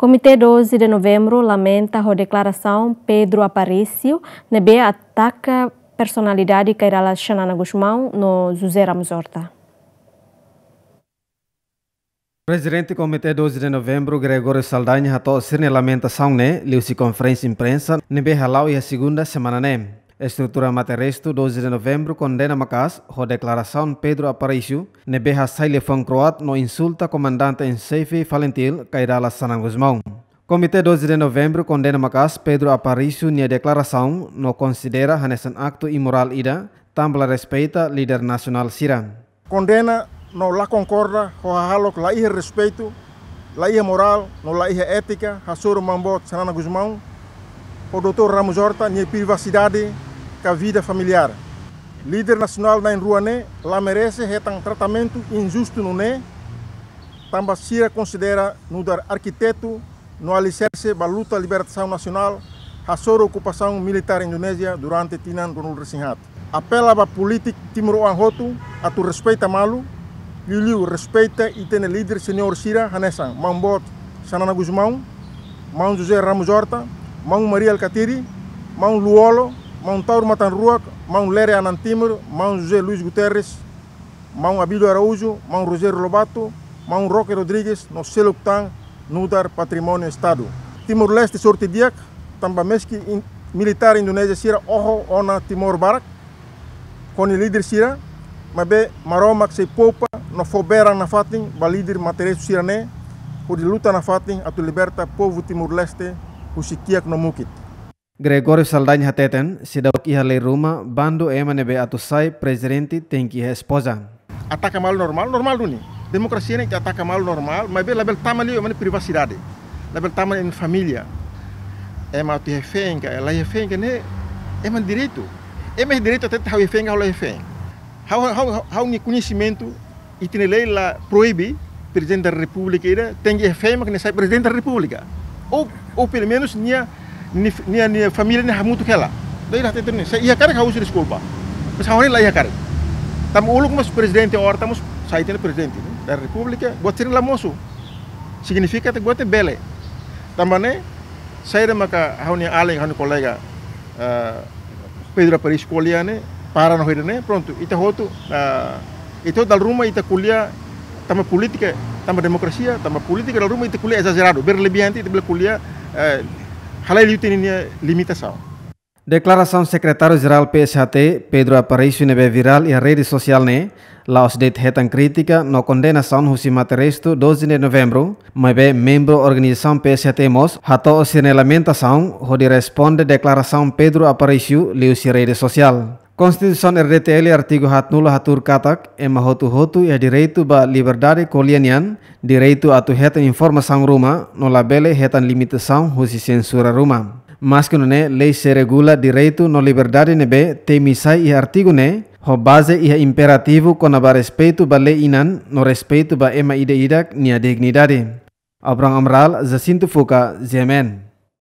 Comitê 12 de novembro lamenta a declaração Pedro Aparício, nebe ataca personalidade Kairala Xanana Guzmão no José Ramos Horta. Presidente do Comitê 12 de Novembro, Gregório Saldanha, ratou a lamentação, né? Liu-se conferência imprensa, nebe halau e a segunda semana, né? Estrutura Materesto, 12 de novembro, condena Macas, com declaração Pedro Aparício, nebeha sailefão croat no insulta comandante em chefe Valentil, Cairala Sanan Guzmão. Comitê 12 de novembro condena Macas Pedro Aparicio, na declaração não considera hanesan acto imoral ida, tambla respeita líder nacional Sira. Condena não la concorda com a halo la ia respeito, la ia moral, no la ia ética, a soro mambot Sanana Guzmão, o doutor Ramos Horta, minha privacidade, com a vida familiar. Líder nacional da Enruané, lá merece um tratamento injusto no NE. Né. Tambacira considera no dar arquiteto no alicerce da luta libertação nacional a sua ocupação militar indonésia durante Tinan Donul Resinhat. Apela para política Timor Anhoto a tu respeita malu, Liliu respeita e tem líder senhor Sira mão Mambot Sanana Guzmão, Mão José Ramos Horta, Mão Maria Alcatiri, Mão Luolo, mão Tauro Matanruac, mão Lere Anantimer, mão José Luiz Guterres, mão Abílio Araújo, mão Rogério Lobato, mão Roque Rodrigues, no Seluctan, Nudar Patrimônio Estado. Timor-Leste também Tambameski Militar Indonésia Sira ojo Ona Timor Barak, com líder Sira, mabe Maroma que se poupa, no Fobera na Fatin, ba líder Matereço Sirané, por luta na Fatin, a tu liberta povo Timor-Leste, o Sikiak no Mukit. Gregório Saldanha Teten, cidadão que lei Roma, bando MNB Atusai, presidente tem que esposa. Ataca mal normal, normal duni. Democracia né, que ataca mal normal, mas bem label tama ali, é mas privacidade. Label tama em família. É mal te refenga, ela é refenga né, é mais direito. É mais direito até ter refenga ou refenga. Há há um conhecimento e tem lei lá proíbe presidente da república tem que refenga que não sai presidente da república. Ou ou pelo menos tinha ni ni ni ni hamutu kela dai rata tu sa iya kare hausu school ba mas hawani la iya kare tam uluk mas presidente or tamus saite presidente da república ya, gotin la mosu signifika ya, te gote bele tamane saire maka hauni ale hawni kolega eh, pedra Paris escolha para no hirene, pronto ita hotu eh, ito dal rumah ita kuliah tambah politika ya, tambah demokrasia tamu politika dal rumah ita kuliah exagerado berlebihan ita kuliah eh, Halal tem limitação. Declaração secretário-geral PSHT, Pedro Aparício Nebe viral e a rede social né, la osdet hetan crítica no condenação do materesto 12 de novembro, mas be membro organização PSHT MOS, hato o sinalamentação, onde responde declaração Pedro Aparício, liu rede social. Konstitusion RDTL artigo 17 hatur katak ema hotu hotu ya direitu ba liberdade kolenian direitu atu hetan sang rumah no labele hetan sang husi sensura rumah. Mas que ne lei se regula direito no liberdade nebe temisai i artigo ne ho base e imperativo kona ba respeitu ba lei inan no respeitu ba ema ide idak nia dari. Abrang Amral Zasintu Fuka, Zemen.